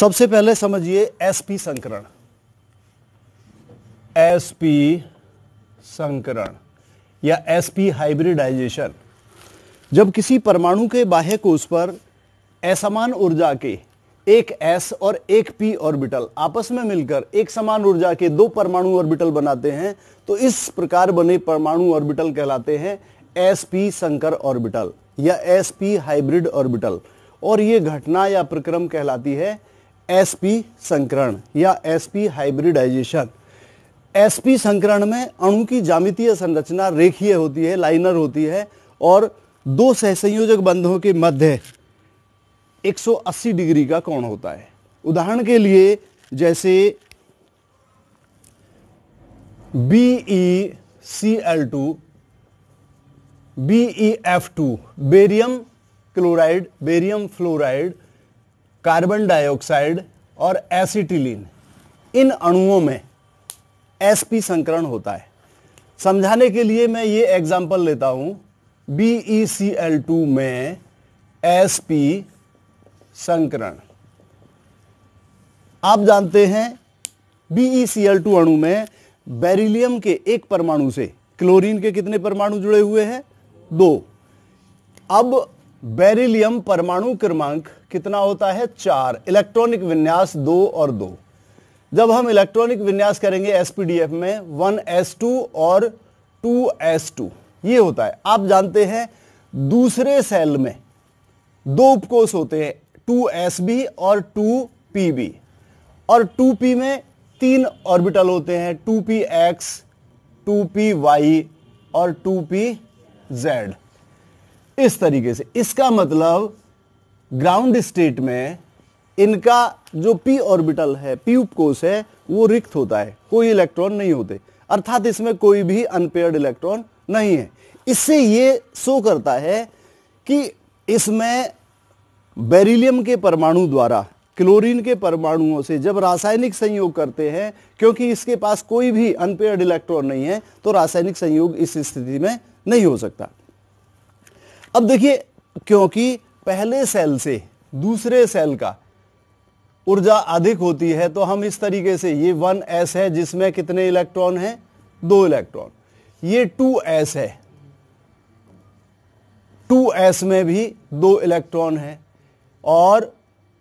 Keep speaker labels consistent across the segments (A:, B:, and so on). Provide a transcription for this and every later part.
A: सबसे पहले समझिए एसपी संकरण एसपी संकरण या एसपी हाइब्रिडाइजेशन जब किसी परमाणु के बाह्य कोष पर असमान ऊर्जा के एक एस और एक पी ऑर्बिटल आपस में मिलकर एक समान ऊर्जा के दो परमाणु ऑर्बिटल बनाते हैं तो इस प्रकार बने परमाणु ऑर्बिटल कहलाते हैं एस पी संकर ऑर्बिटल या एस पी हाइब्रिड ऑर्बिटल और यह घटना या प्रक्रम कहलाती है एसपी संकरण या एसपी हाइब्रिडाइजेशन एसपी संकरण में अणु की जामितीय संरचना रेखीय होती है लाइनर होती है और दो सहसंयोजक बंधों के मध्य 180 डिग्री का कोण होता है उदाहरण के लिए जैसे B E C L two B E F two barium chloride barium fluoride carbon dioxide और एसिटिलीन इन अणुओं में एस पी संकरण होता है समझाने के लिए मैं ये एग्जाम्पल लेता हूँ B E C L two में एस पी संकरण आप जानते हैं बी सी एल टू अणु में बेरिलियम के एक परमाणु से क्लोरीन के कितने परमाणु जुड़े हुए हैं दो अब बेरिलियम परमाणु क्रमांक कितना होता है चार इलेक्ट्रॉनिक विन्यास दो और दो जब हम इलेक्ट्रॉनिक विन्यास करेंगे एसपीडीएफ में वन एस टू और टू एस टू ये होता है आप जानते हैं दूसरे सेल में दो उपकोष होते हैं टू एस बी और टू पी बी और टू पी में तीन ऑर्बिटल होते हैं two P X two P Y और टू पी जेड इस तरीके से इसका मतलब ग्राउंड स्टेट में इनका जो पी ऑर्बिटल है पी उपकोष है वो रिक्त होता है कोई इलेक्ट्रॉन नहीं होते अर्थात इसमें कोई भी अनपेयर्ड इलेक्ट्रॉन नहीं है इससे ये शो करता है कि इसमें बेरिलियम के परमाणु द्वारा क्लोरीन के परमाणुओं से जब रासायनिक संयोग करते हैं क्योंकि इसके पास कोई भी अनपेयर्ड इलेक्ट्रॉन नहीं है तो रासायनिक संयोग इस स्थिति में नहीं हो सकता अब देखिए क्योंकि पहले सेल से दूसरे सेल का ऊर्जा अधिक होती है तो हम इस तरीके से ये वन एस है जिसमें कितने इलेक्ट्रॉन हैं दो इलेक्ट्रॉन ये टू एस है टू एस में भी दो इलेक्ट्रॉन है और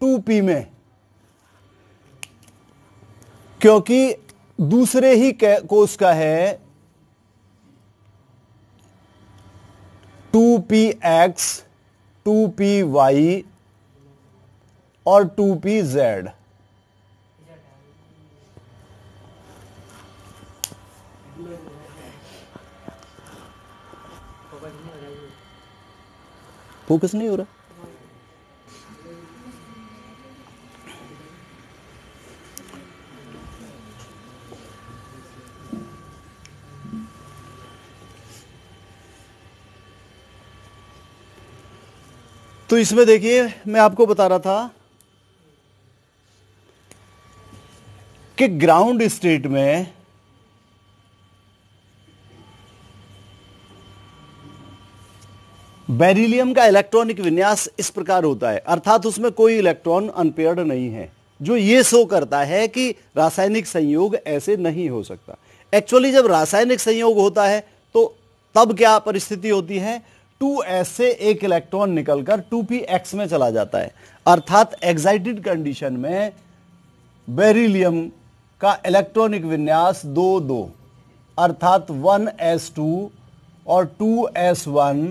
A: टू पी में क्योंकि दूसरे ही कोष का है two P X two P Y और टू पी जेड फोकस नहीं हो रहा तो इसमें देखिए मैं आपको बता रहा था कि ग्राउंड स्टेट में बेरिलियम का इलेक्ट्रॉनिक विन्यास इस प्रकार होता है अर्थात उसमें कोई इलेक्ट्रॉन अनपेयर्ड नहीं है जो ये शो करता है कि रासायनिक संयोग ऐसे नहीं हो सकता एक्चुअली जब रासायनिक संयोग होता है तो तब क्या परिस्थिति होती है टू एस से एक इलेक्ट्रॉन निकलकर टू पी एक्स में चला जाता है अर्थात एक्साइटेड कंडीशन में बेरिलियम का इलेक्ट्रॉनिक विन्यास दो दो अर्थात वन एस टू और two S one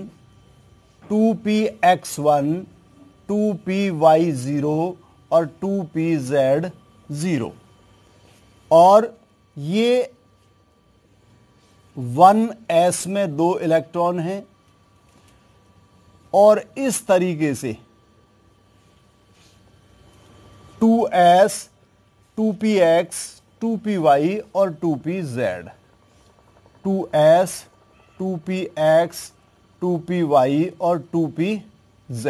A: two P X one two P Y zero और टू पी जेड ज़ीरो और ये वन एस में दो इलेक्ट्रॉन हैं और इस तरीके से 2s, 2px, 2py और 2pz 2s, 2px, 2py और 2pz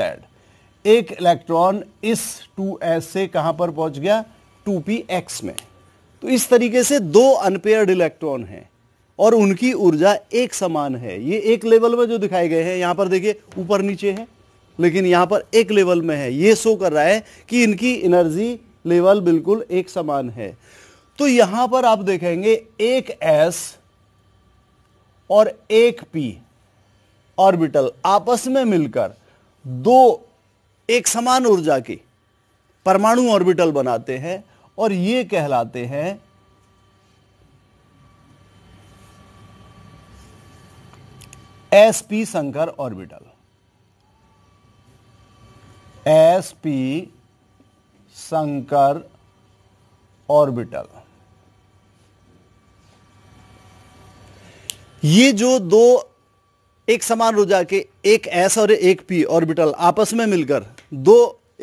A: एक इलेक्ट्रॉन इस 2s से कहां पर पहुंच गया 2px में तो इस तरीके से दो अनपेयर्ड इलेक्ट्रॉन हैं और उनकी ऊर्जा एक समान है ये एक लेवल में जो दिखाए गए हैं यहाँ पर देखिए ऊपर नीचे है लेकिन यहाँ पर एक लेवल में है ये शो कर रहा है कि इनकी एनर्जी लेवल बिल्कुल एक समान है तो यहां पर आप देखेंगे एक एस और एक पी ऑर्बिटल आपस में मिलकर दो एक समान ऊर्जा के परमाणु ऑर्बिटल बनाते हैं और ये कहलाते हैं एस पी शंकर ऑर्बिटल एस पी शंकर ऑर्बिटल ये जो दो एक समान ऊर्जा के एक एस और एक पी ऑर्बिटल आपस में मिलकर दो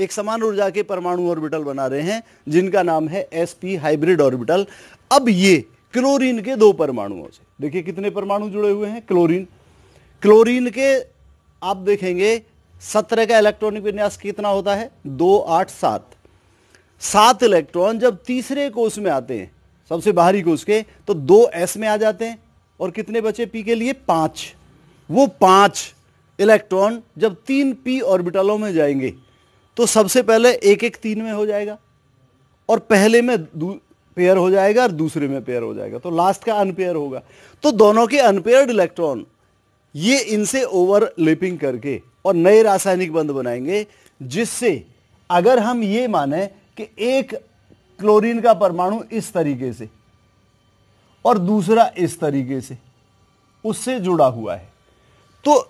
A: एक समान ऊर्जा के परमाणु ऑर्बिटल बना रहे हैं जिनका नाम है एस पी हाइब्रिड ऑर्बिटल अब ये क्लोरीन के दो परमाणुओं से देखिए कितने परमाणु जुड़े हुए हैं क्लोरीन क्लोरीन के आप देखेंगे सत्रह का इलेक्ट्रॉनिक विन्यास कितना होता है दो आठ सात सात इलेक्ट्रॉन जब तीसरे कोष में आते हैं सबसे बाहरी कोष के तो दो एस में आ जाते हैं और कितने बचे पी के लिए पांच वो पांच इलेक्ट्रॉन जब तीन पी ऑर्बिटलों में जाएंगे तो सबसे पहले एक एक तीन में हो जाएगा और पहले में पेयर हो जाएगा और दूसरे में पेयर हो जाएगा तो लास्ट का अनपेयर होगा तो दोनों के अनपेयर्ड इलेक्ट्रॉन ये इनसे ओवरलेपिंग करके और नए रासायनिक बंध बनाएंगे जिससे अगर हम ये माने कि एक क्लोरीन का परमाणु इस तरीके से और दूसरा इस तरीके से उससे जुड़ा हुआ है तो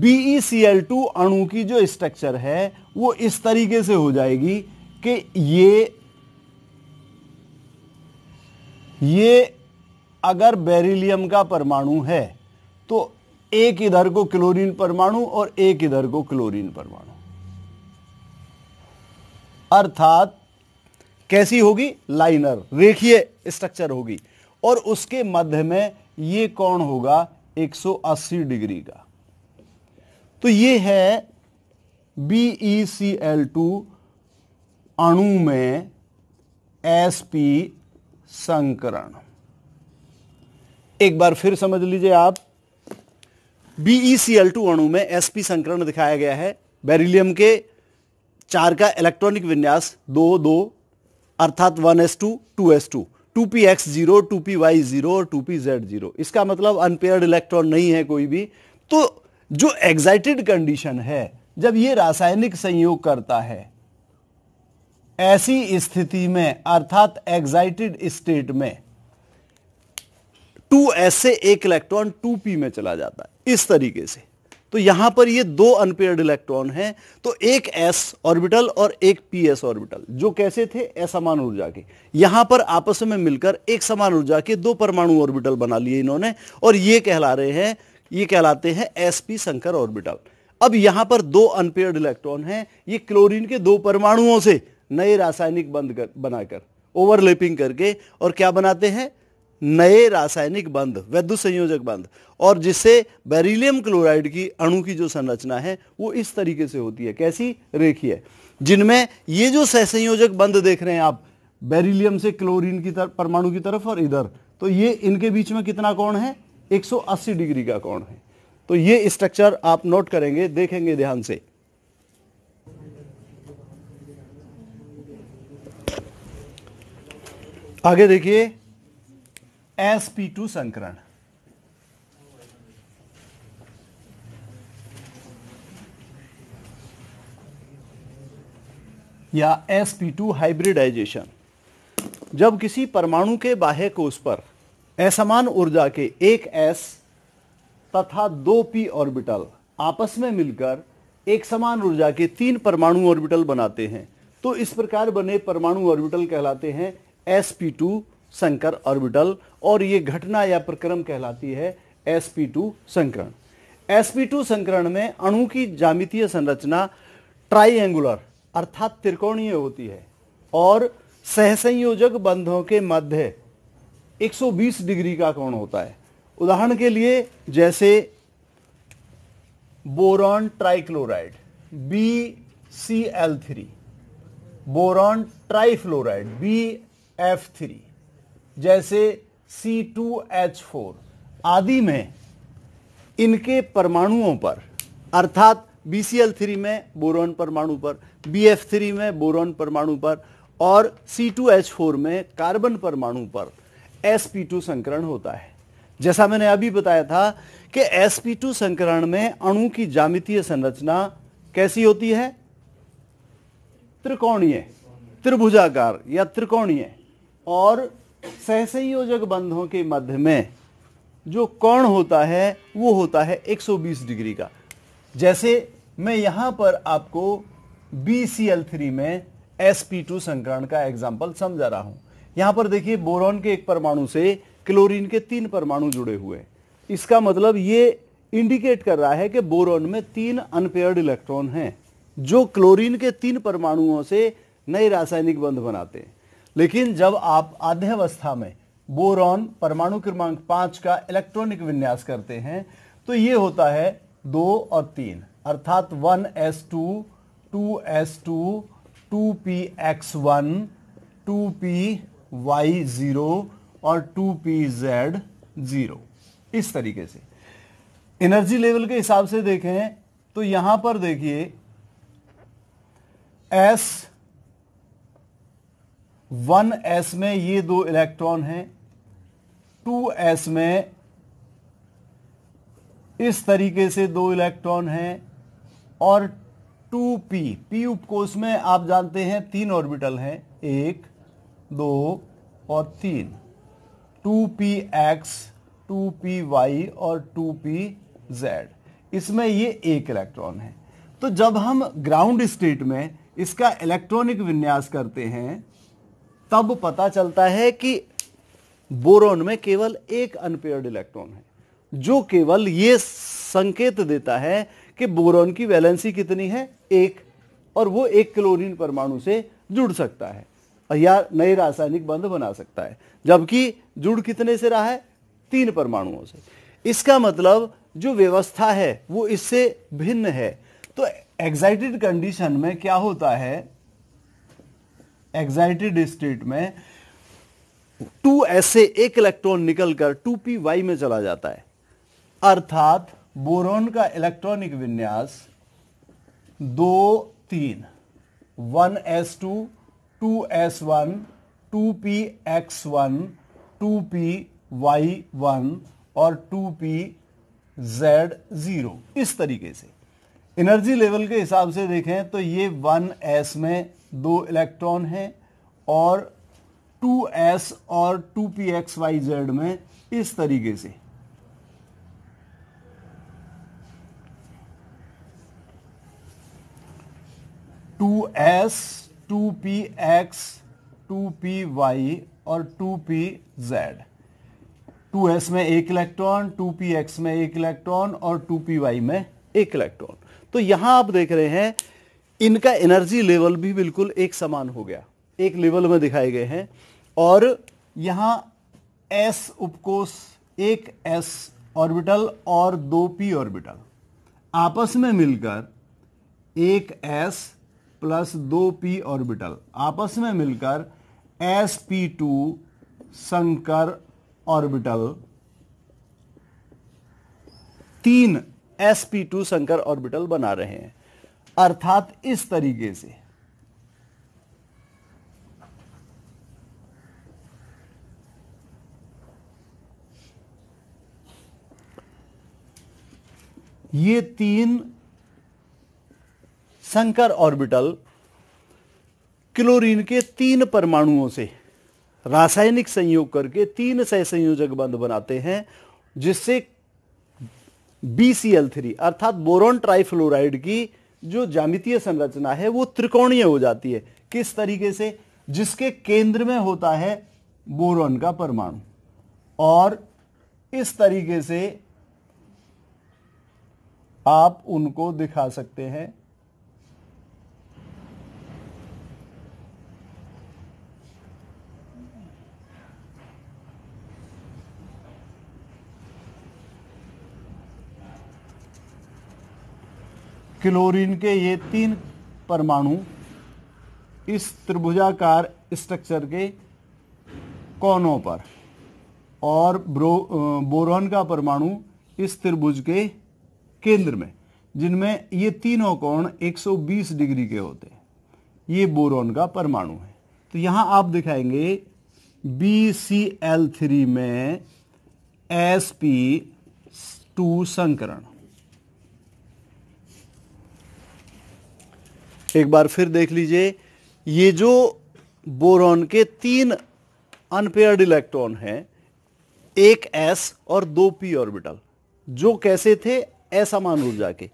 A: BeCl2 अणु की जो स्ट्रक्चर है वो इस तरीके से हो जाएगी कि ये ये अगर बेरिलियम का परमाणु है तो एक इधर को क्लोरीन परमाणु और एक इधर को क्लोरीन परमाणु अर्थात कैसी होगी लाइनर रेखीय स्ट्रक्चर होगी और उसके मध्य में यह कौन होगा 180 डिग्री का तो यह है BeCl2 अणु में sp संकरण एक बार फिर समझ लीजिए आप टू e अणु में पी संकरण दिखाया गया है बेरिलियम के चार का इलेक्ट्रॉनिक विन्यास दो दो अर्थात one S two two S two two P X zero two P Y zero और टू पी जेड जीरो इसका मतलब अनपेयर्ड इलेक्ट्रॉन नहीं है कोई भी तो जो एग्जाइटेड कंडीशन है जब ये रासायनिक संयोग करता है ऐसी स्थिति में अर्थात एग्जाइटेड स्टेट में टू ऐसे एक इलेक्ट्रॉन टू पी में चला जाता है इस तरीके से तो यहां पर ये दो अनपेयर्ड इलेक्ट्रॉन हैं तो एक एस ऑर्बिटल और एक पी एस ऑर्बिटल जो कैसे थे असमान ऊर्जा के यहां पर आपस में मिलकर एक समान ऊर्जा के दो परमाणु ऑर्बिटल बना लिए इन्होंने और ये कहला रहे हैं ये कहलाते हैं एस पी शंकर ऑर्बिटल अब यहां पर दो अनपेयर्ड इलेक्ट्रॉन हैं ये क्लोरीन के दो परमाणुओं से नए रासायनिक बंद कर बनाकर ओवरलेपिंग करके और क्या बनाते हैं नए रासायनिक बंध वैद्य संयोजक बंध और जिससे बेरिलियम क्लोराइड की अणु की जो संरचना है वो इस तरीके से होती है कैसी रेखी है जिनमें ये जो सहसंयोजक बंध देख रहे हैं आप बेरिलियम से क्लोरीन की तरफ परमाणु की तरफ और इधर तो ये इनके बीच में कितना कोण है 180 डिग्री का कोण है तो ये स्ट्रक्चर आप नोट करेंगे देखेंगे ध्यान से आगे देखिए एस पी टू संकरण या एस पी टू हाइब्रिडाइजेशन जब किसी परमाणु के बाह्य कोष पर असमान ऊर्जा के एक एस तथा दो पी ऑर्बिटल आपस में मिलकर एक समान ऊर्जा के तीन परमाणु ऑर्बिटल बनाते हैं तो इस प्रकार बने परमाणु ऑर्बिटल कहलाते हैं एस पी टू संकर ऑर्बिटल और ये घटना या प्रक्रम कहलाती है एस टू संकरण एस टू संकरण में अणु की जामितीय संरचना ट्राइंगुलर अर्थात त्रिकोणीय होती है और सहसंयोजक बंधों के मध्य 120 डिग्री का कोण होता है उदाहरण के लिए जैसे boron trichloride B C L three boron trifluoride B F three जैसे सी टू एच फोर आदि में इनके परमाणुओं पर अर्थात बी सी एल थ्री में बोरोन परमाणु पर बी एफ थ्री में बोरोन परमाणु पर और सी टू एच फोर में कार्बन परमाणु पर टू संकरण होता है जैसा मैंने अभी बताया था कि एस पी टू संकरण में अणु की जामितीय संरचना कैसी होती है त्रिकोणीय त्रिभुजाकार या त्रिकोणीय और सहसंयोजक बंधों के मध्य में जो कोण होता है वो होता है 120 डिग्री का जैसे मैं यहां पर आपको बी थ्री में sp2 टू संकरण का एग्जाम्पल समझा रहा हूं यहां पर देखिए बोरॉन के एक परमाणु से क्लोरीन के तीन परमाणु जुड़े हुए इसका मतलब ये इंडिकेट कर रहा है कि बोरॉन में तीन अनपेयर्ड इलेक्ट्रॉन हैं जो क्लोरीन के तीन परमाणुओं से नए रासायनिक बंध बनाते हैं लेकिन जब आप अवस्था में बोरॉन परमाणु क्रमांक पांच का इलेक्ट्रॉनिक विन्यास करते हैं तो ये होता है दो और तीन अर्थात one S two two S two two P X one two P Y zero और टू पी जेड जीरो इस तरीके से एनर्जी लेवल के हिसाब से देखें तो यहां पर देखिए एस वन एस में ये दो इलेक्ट्रॉन हैं टू एस में इस तरीके से दो इलेक्ट्रॉन हैं और टू पी पी उपकोष में आप जानते हैं तीन ऑर्बिटल हैं एक दो और तीन two P X two P Y और टू पी जेड इसमें ये एक इलेक्ट्रॉन है तो जब हम ग्राउंड स्टेट में इसका इलेक्ट्रॉनिक विन्यास करते हैं तब पता चलता है कि बोरोन में केवल एक अनपेयर्ड इलेक्ट्रॉन है जो केवल यह संकेत देता है कि बोरोन की वैलेंसी कितनी है एक और वो एक क्लोरीन परमाणु से जुड़ सकता है या नए रासायनिक बंध बना सकता है जबकि जुड़ कितने से रहा है तीन परमाणुओं से इसका मतलब जो व्यवस्था है वो इससे भिन्न है तो एक्साइटेड कंडीशन में क्या होता है एक्साइटेड स्टेट में टू ऐसे एक इलेक्ट्रॉन निकलकर टू पी वाई में चला जाता है अर्थात बोरोन का इलेक्ट्रॉनिक विन्यास दो तीन one S two two S one two P X one two P Y one और टू पी जेड ज़ीरो इस तरीके से एनर्जी लेवल के हिसाब से देखें तो ये वन एस में दो इलेक्ट्रॉन हैं और 2s और 2pxyz में इस तरीके से two S two P X two P Y और two P Z two S में एक इलेक्ट्रॉन टू पी एक्स में एक इलेक्ट्रॉन और टू पी वाई में एक इलेक्ट्रॉन तो यहां आप देख रहे हैं इनका एनर्जी लेवल भी बिल्कुल एक समान हो गया एक लेवल में दिखाए गए हैं और यहाँ एस उपकोष एक एस ऑर्बिटल और दो पी ऑर्बिटल आपस में मिलकर एक एस प्लस दो पी ऑर्बिटल आपस में मिलकर एस पी टू संकर ऑर्बिटल तीन एस पी टू संकर ऑर्बिटल बना रहे हैं अर्थात इस तरीके से ये तीन संकर ऑर्बिटल क्लोरीन के तीन परमाणुओं से रासायनिक संयोग करके तीन संयोजक बंध बनाते हैं जिससे बी सी एल थ्री अर्थात बोरोन ट्राइफ्लोराइड की जो जामितीय संरचना है वो त्रिकोणीय हो जाती है किस तरीके से जिसके केंद्र में होता है बोरोन का परमाणु और इस तरीके से आप उनको दिखा सकते हैं क्लोरीन के ये तीन परमाणु इस त्रिभुजाकार स्ट्रक्चर के कोनों पर और बोरोन का परमाणु इस त्रिभुज के केंद्र में जिनमें ये तीनों कोण 120 डिग्री के होते हैं ये बोरोन का परमाणु है तो यहाँ आप दिखाएंगे बी सी एल थ्री में एस पी टू संकरण एक बार फिर देख लीजिए ये जो बोरॉन के तीन अनपेयर्ड इलेक्ट्रॉन हैं एक एस और दो पी ऑर्बिटल जो कैसे थे असमान ऊर्जा के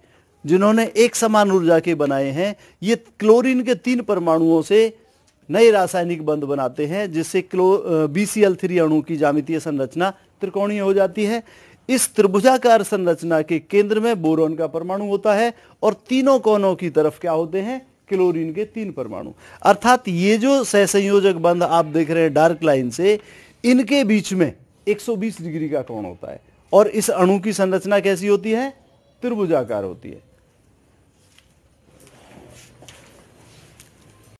A: जिन्होंने एक समान ऊर्जा के बनाए हैं ये क्लोरीन के तीन परमाणुओं से नए रासायनिक बंध बनाते हैं जिससे क्लो बी सी एल थ्री अणु की जामितीय संरचना त्रिकोणीय हो जाती है इस त्रिभुजाकार संरचना के केंद्र में बोरोन का परमाणु होता है और तीनों कोनों की तरफ क्या होते हैं क्लोरीन के तीन परमाणु अर्थात ये जो सहसंयोजक बंध आप देख रहे हैं डार्क लाइन से इनके बीच में 120 डिग्री का कोण होता है और इस अणु की संरचना कैसी होती है त्रिभुजाकार होती है